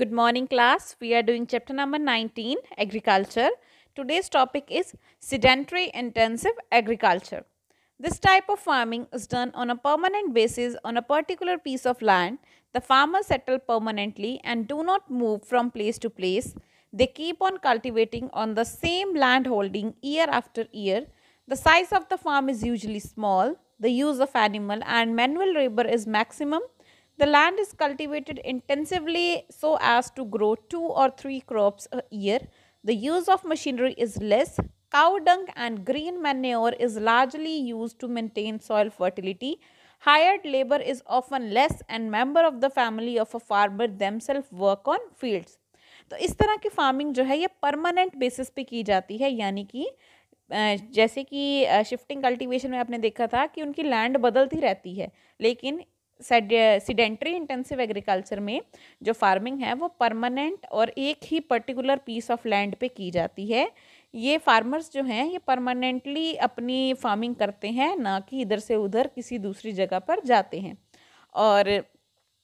Good morning class. We are doing chapter number 19 agriculture. Today's topic is sedentary intensive agriculture. This type of farming is done on a permanent basis on a particular piece of land. The farmers settle permanently and do not move from place to place. They keep on cultivating on the same land holding year after year. The size of the farm is usually small. The use of animal and manual labor is maximum The land is cultivated intensively so as to grow two or three crops a year. The use of machinery is less. Cow dung and green manure is largely used to maintain soil fertility. Hired labor is often less and member of the family of a farmer themselves work on fields. तो इस तरह की farming जो है ये permanent basis पे की जाती है यानी कि जैसे कि शिफ्टिंग कल्टीवेशन में आपने देखा था कि उनकी लैंड बदलती रहती है लेकिन सीडेंट्री इंटेंसिव एग्रीकल्चर में जो फार्मिंग है वो परमानेंट और एक ही पर्टिकुलर पीस ऑफ लैंड पे की जाती है ये फार्मर्स जो हैं ये परमानेंटली अपनी फार्मिंग करते हैं ना कि इधर से उधर किसी दूसरी जगह पर जाते हैं और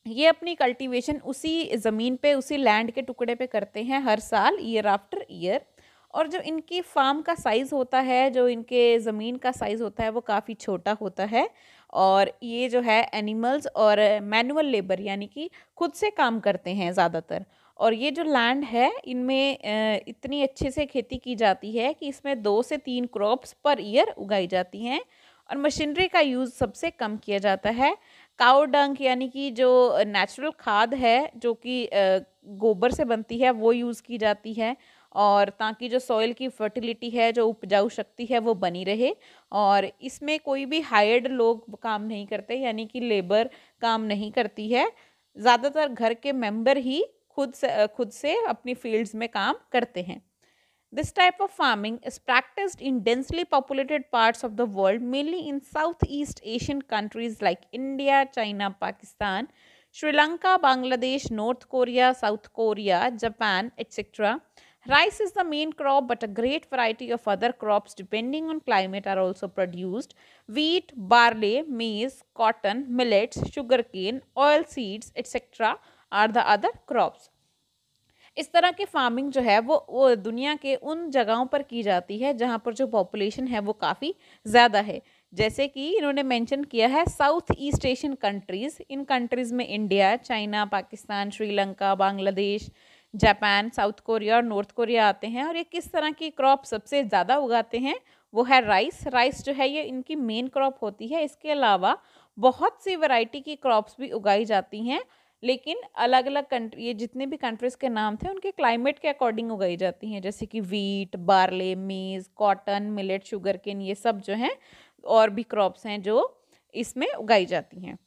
ये अपनी कल्टीवेशन उसी ज़मीन पे उसी लैंड के टुकड़े पे करते हैं हर साल ईयर आफ्टर ईयर और जो इनकी फार्म का साइज़ होता है जो इनके ज़मीन का साइज़ होता है वो काफ़ी छोटा होता है और ये जो है एनिमल्स और मैनुअल लेबर यानी कि खुद से काम करते हैं ज़्यादातर और ये जो लैंड है इनमें इतनी अच्छे से खेती की जाती है कि इसमें दो से तीन क्रॉप्स पर ईयर उगाई जाती हैं और मशीनरी का यूज़ सबसे कम किया जाता है काओ डंक यानी कि जो नेचुरल खाद है जो कि गोबर से बनती है वो यूज़ की जाती है और ताकि जो सॉइल की फर्टिलिटी है जो उपजाऊ शक्ति है वो बनी रहे और इसमें कोई भी हायर्ड लोग काम नहीं करते यानी कि लेबर काम नहीं करती है ज़्यादातर घर के मेंबर ही खुद से खुद से अपनी फील्ड्स में काम करते हैं this type of farming is practice in densely populated parts of the world mainly in south east Asian countries like India China Pakistan Sri Lanka Bangladesh north Korea south Korea Japan etcetera Rice is the main crop but a great variety of other crops depending on climate are also produced. Wheat, barley, maize, cotton, millets, sugarcane, oil seeds etc. are the other crops. इस तरह की farming जो है वो वो दुनिया के उन जगहों पर की जाती है जहाँ पर जो पॉपुलेशन है वो काफ़ी ज़्यादा है जैसे कि इन्होंने मेंशन किया है साउथ ईस्ट एशियन कंट्रीज़ इन कंट्रीज़ में India China Pakistan Sri Lanka Bangladesh Japan south Korea और नॉर्थ कोरिया आते हैं और ये किस तरह की क्रॉप सबसे ज़्यादा उगाते हैं वो है राइस राइस जो है ये इनकी मेन क्रॉप होती है इसके अलावा बहुत सी वैरायटी की क्रॉप्स भी उगाई जाती हैं लेकिन अलग अलग कंट्री ये जितने भी कंट्रीज़ के नाम थे उनके क्लाइमेट के अकॉर्डिंग उगाई जाती हैं जैसे कि wheat barley maize cotton millet sugar cane ये सब जो हैं और भी क्रॉप्स हैं जो इसमें उगाई जाती हैं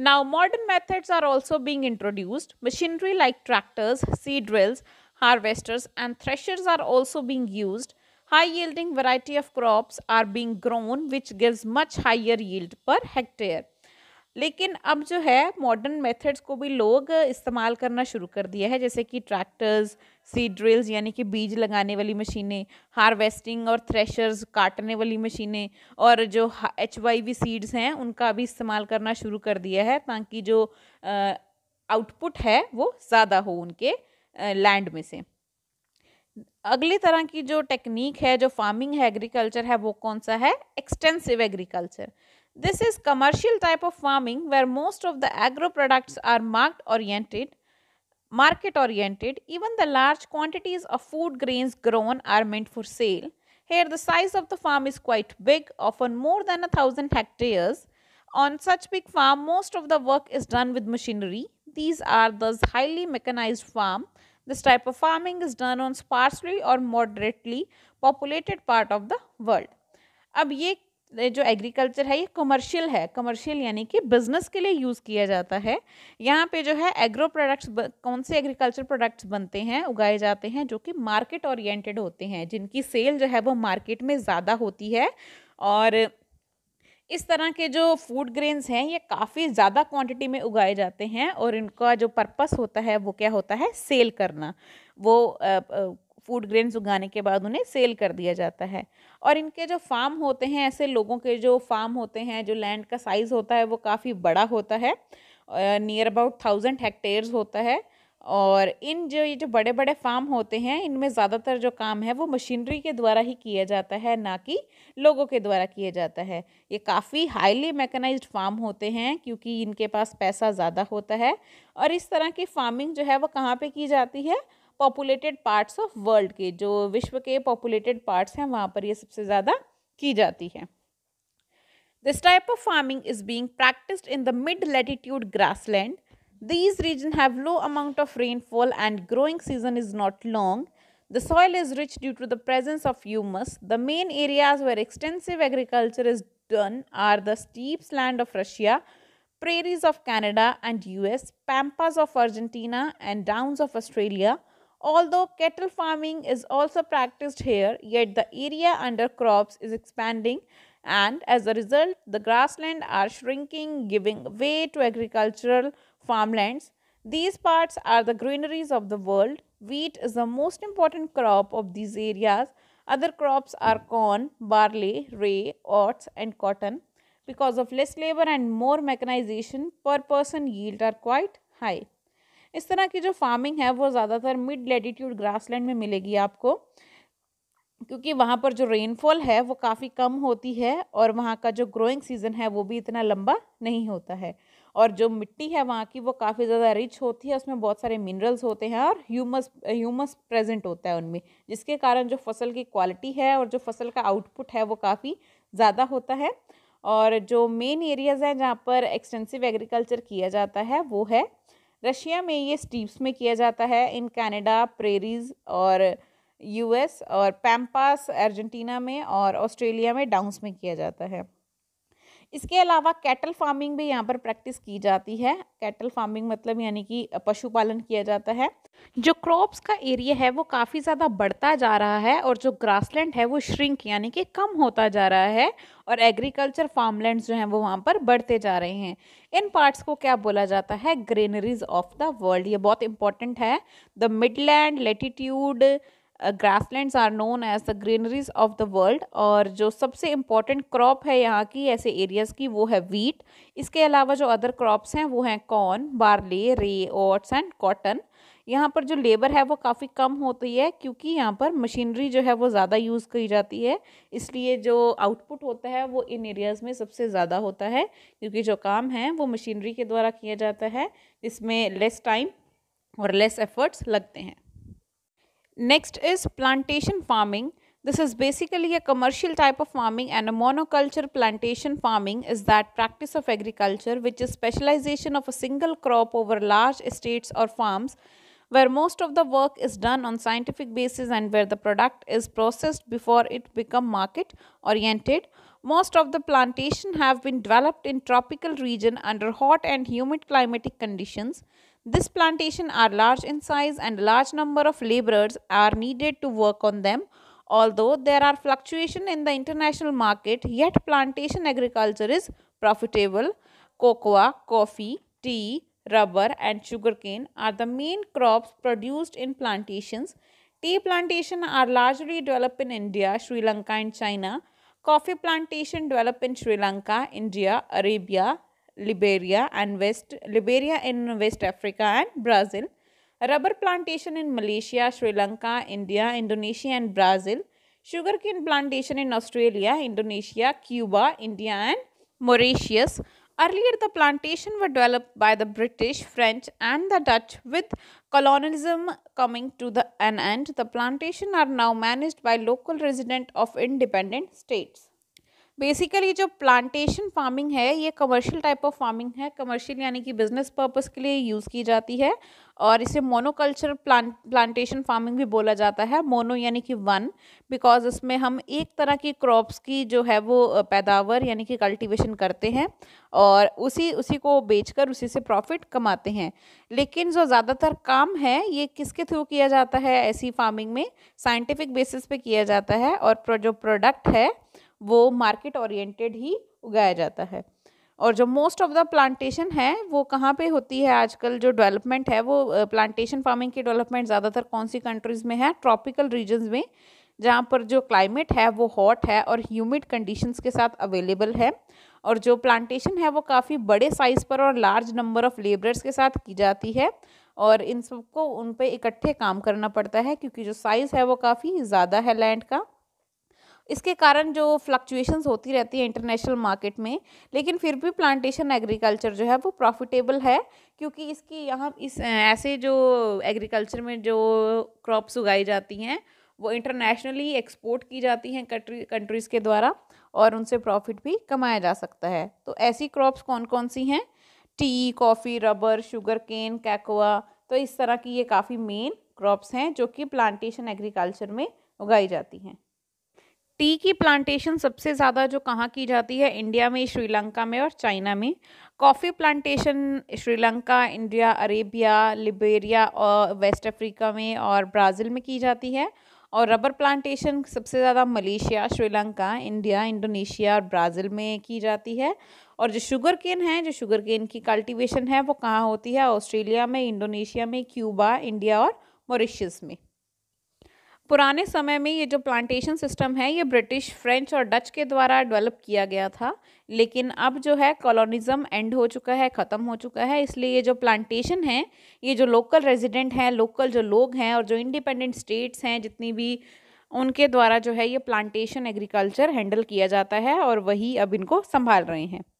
Now, modern methods are also being introduced. Machinery like tractors, seed drills, harvesters and threshers are also being used. High yielding variety of crops are being grown which gives much higher yield per hectare. लेकिन अब जो है modern methods को भी लोग इस्तेमाल करना शुरू कर दिया है जैसे कि ट्रैक्टर्स सीड ड्रिल्स यानी कि बीज लगाने वाली मशीनें हार्वेस्टिंग और थ्रेशर्स काटने वाली मशीनें और जो एच वाई वी सीड्स हैं उनका भी इस्तेमाल करना शुरू कर दिया है ताकि जो आउटपुट है वो ज़्यादा हो उनके लैंड में से अगली तरह की जो टेक्निक है जो फार्मिंग है एग्रीकल्चर है वो कौन सा है extensive agriculture This is commercial type of farming where most of the agro products are market oriented, market oriented. Even the large quantities of food grains grown are meant for sale. Here the size of the farm is quite big, often more than a thousand hectares. On such big farm, most of the work is done with machinery. These are thus highly mechanized farm. This type of farming is done on sparsely or moderately populated part of the world. अब ये जो agriculture है ये commercial है commercial यानी कि business के लिए यूज़ किया जाता है यहाँ पे जो है एग्रो प्रोडक्ट्स कौन से एग्रीकल्चर प्रोडक्ट्स बनते हैं उगाए जाते हैं जो कि मार्केट ओरिएंटेड होते हैं जिनकी सेल जो है वो मार्केट में ज़्यादा होती है और इस तरह के जो फूड ग्रेन्स हैं ये काफ़ी ज़्यादा क्वांटिटी में उगाए जाते हैं और इनका जो पर्पस होता है वो क्या होता है सेल करना वो आ, आ, फूड ग्रेन्स उगाने के बाद उन्हें सेल कर दिया जाता है और इनके जो फार्म होते हैं ऐसे लोगों के जो फार्म होते हैं जो लैंड का साइज़ होता है वो काफ़ी बड़ा होता है नियर अबाउट थाउजेंड हेक्टेयर्स होता है और इन जो ये जो बड़े बड़े फार्म होते हैं इनमें ज़्यादातर जो काम है वो मशीनरी के द्वारा ही किया जाता है ना कि लोगों के द्वारा किया जाता है ये काफ़ी हाईली मैकेनाइज फार्म होते हैं क्योंकि इनके पास पैसा ज़्यादा होता है और इस तरह की फार्मिंग जो है वो कहाँ पे की जाती है पॉपुलेटेड पार्ट्स ऑफ वर्ल्ड के जो विश्व के पॉपुलेटेड पार्ट्स हैं वहाँ पर ये सबसे ज़्यादा की जाती है this type of farming is being practice in the mid latitude grass land these region have low amount of rainfall and growing season is not long the soil is rich due to the presence of humus the main areas where extensive agriculture is done are the steppes land of Russia prairies of Canada and U S pampas of Argentina and down of Australia Although cattle farming is also practiced here, yet the area under crops is expanding and as a result, the grassland are shrinking, giving way to agricultural farmlands. These parts are the greeneries of the world. Wheat is the most important crop of these areas. Other crops are corn, barley, rye, oats and cotton. Because of less labor and more mechanization, per person yield are quite high. इस तरह की जो farming है वो ज़्यादातर mid latitude grassland में मिलेगी आपको क्योंकि वहाँ पर जो रेनफॉल है वो काफ़ी कम होती है और वहाँ का जो ग्रोइंग सीज़न है वो भी इतना लंबा नहीं होता है और जो मिट्टी है वहाँ की वो काफ़ी ज़्यादा रिच होती है उसमें बहुत सारे मिनरल्स होते हैं और ह्यूमस ह्यूमस प्रेजेंट होता है उनमें जिसके कारण जो फसल की क्वालिटी है और जो फसल का आउटपुट है वो काफ़ी ज़्यादा होता है और जो मेन एरियाज़ हैं जहाँ पर एक्सटेंसिव एग्रीकल्चर किया जाता है वो है रशिया में ये स्टीप्स में किया जाता है इन कनाडा प्रेरीज और यूएस और पैम्पास अर्जेंटीना में और ऑस्ट्रेलिया में डाउंस में किया जाता है इसके अलावा कैटल फार्मिंग भी यहाँ पर प्रैक्टिस की जाती है कैटल फार्मिंग मतलब यानी कि पशुपालन किया जाता है जो क्रॉप्स का एरिया है वो काफ़ी ज़्यादा बढ़ता जा रहा है और जो ग्रासलैंड है वो श्रिंक यानी कि कम होता जा रहा है और एग्रीकल्चर फार्मलैंड जो हैं वो वहाँ पर बढ़ते जा रहे हैं इन पार्ट्स को क्या बोला जाता है ग्रेनरीज ऑफ द वर्ल्ड ये बहुत इंपॉर्टेंट है the midland latitude grasslands are known as the greeneries of the world और जो सबसे इम्पॉर्टेंट क्रॉप है यहाँ की ऐसे एरियाज़ की वो है वीट इसके अलावा जो अदर क्रॉप्स हैं वो हैं corn barley rye oats and cotton यहाँ पर जो लेबर है वो काफ़ी कम होती है क्योंकि यहाँ पर मशीनरी जो है वो ज़्यादा यूज़ की जाती है इसलिए जो आउटपुट होता है वो इन एरियाज़ में सबसे ज़्यादा होता है क्योंकि जो काम है वो मशीनरी के द्वारा किया जाता है इसमें लेस टाइम और लेस एफर्ट्स लगते हैं Next is plantation farming. This is basically a commercial type of farming and a monoculture plantation farming is that practice of agriculture which is specialization of a single crop over large estates or farms where most of the work is done on scientific basis and where the product is processed before it become market oriented. Most of the plantation have been developed in tropical region under hot and humid climatic conditions. This plantation are large in size and large number of laborers are needed to work on them. Although there are fluctuation in the international market, yet plantation agriculture is profitable. Cocoa, coffee, tea, rubber and sugarcane are the main crops produced in plantations. Tea plantation are largely developed in India, Sri Lanka and China. Coffee plantation developed in Sri Lanka, India, Arabia, Liberia and West Liberia in West Africa and Brazil. Rubber plantation in Malaysia, Sri Lanka, India, Indonesia and Brazil. Sugarcane plantation in Australia, Indonesia, Cuba, India and Mauritius. Earlier, the plantation were developed by the British, French and the Dutch with colonialism coming to the, an end. The plantation are now managed by local resident of independent states. Basically जो plantation farming है ये commercial type of farming है commercial यानी कि business purpose के लिए use की जाती है और इसे मोनोकल्चर प्लांट प्लांटेशन फार्मिंग भी बोला जाता है मोनो यानी कि वन बिकॉज इसमें हम एक तरह की क्रॉप्स की जो है वो पैदावार यानी कि कल्टीवेशन करते हैं और उसी उसी को बेचकर उसी से प्रॉफिट कमाते हैं लेकिन जो ज़्यादातर काम है ये किसके थ्रू किया जाता है ऐसी फार्मिंग में साइंटिफिक बेसिस पे किया जाता है और जो प्रोडक्ट है वो मार्केट ओरिएंटेड ही उगाया जाता है और जो मोस्ट ऑफ द प्लांटेशन है वो कहाँ पे होती है आजकल जो डेवलपमेंट है वो प्लांटेशन फार्मिंग की डेवलपमेंट ज़्यादातर कौन सी कंट्रीज़ में है ट्रॉपिकल रीजन में जहाँ पर जो क्लाइमेट है वो हॉट है और ह्यूमिड कंडीशंस के साथ अवेलेबल है और जो प्लांटेशन है वो काफ़ी बड़े साइज़ पर और लार्ज नंबर ऑफ़ लेबरर्स के साथ की जाती है और इन सबको उन पर इकट्ठे काम करना पड़ता है क्योंकि जो साइज़ है वो काफ़ी ज़्यादा है लैंड का इसके कारण जो फ्लक्चुएशंस होती रहती है इंटरनेशनल मार्केट में लेकिन फिर भी प्लांटेशन एग्रीकल्चर जो है वो प्रॉफिटेबल है क्योंकि इसकी यहाँ इस ऐसे जो एग्रीकल्चर में जो क्रॉप्स उगाई जाती हैं वो इंटरनेशनली एक्सपोर्ट की जाती हैं कंट्री कंट्रीज़ के द्वारा और उनसे प्रॉफिट भी कमाया जा सकता है तो ऐसी क्रॉप्स कौन कौन सी हैं tea coffee rubber sugar cane cacao तो इस तरह की ये काफ़ी मेन क्रॉप्स हैं जो कि प्लांटेशन एग्रीकल्चर में उगाई जाती हैं टी की प्लांटेशन सबसे ज़्यादा जो कहाँ की जाती है इंडिया में श्रीलंका में और चाइना में coffee plantation Sri Lanka India Arabia Liberia और वेस्ट अफ्रीका में और ब्राज़ील में की जाती है और रबर प्लांटेशन सबसे ज़्यादा मलेशिया श्रीलंका इंडिया इंडोनेशिया और ब्राज़ील में की जाती है और जो शुगर केन है जो शुगर केन की कल्टीवेशन है वो कहाँ होती है ऑस्ट्रेलिया में इंडोनेशिया में क्यूबा इंडिया और मॉरिशस में पुराने समय में ये जो प्लांटेशन सिस्टम है ये ब्रिटिश फ्रेंच और डच के द्वारा डेवलप किया गया था लेकिन अब जो है कॉलोनिज़म एंड हो चुका है ख़त्म हो चुका है इसलिए ये जो प्लांटेशन है ये जो लोकल रेजिडेंट हैं लोकल जो लोग हैं और जो इंडिपेंडेंट स्टेट्स हैं जितनी भी उनके द्वारा जो है ये प्लांटेशन एग्रीकल्चर हैंडल किया जाता है और वही अब इनको संभाल रहे हैं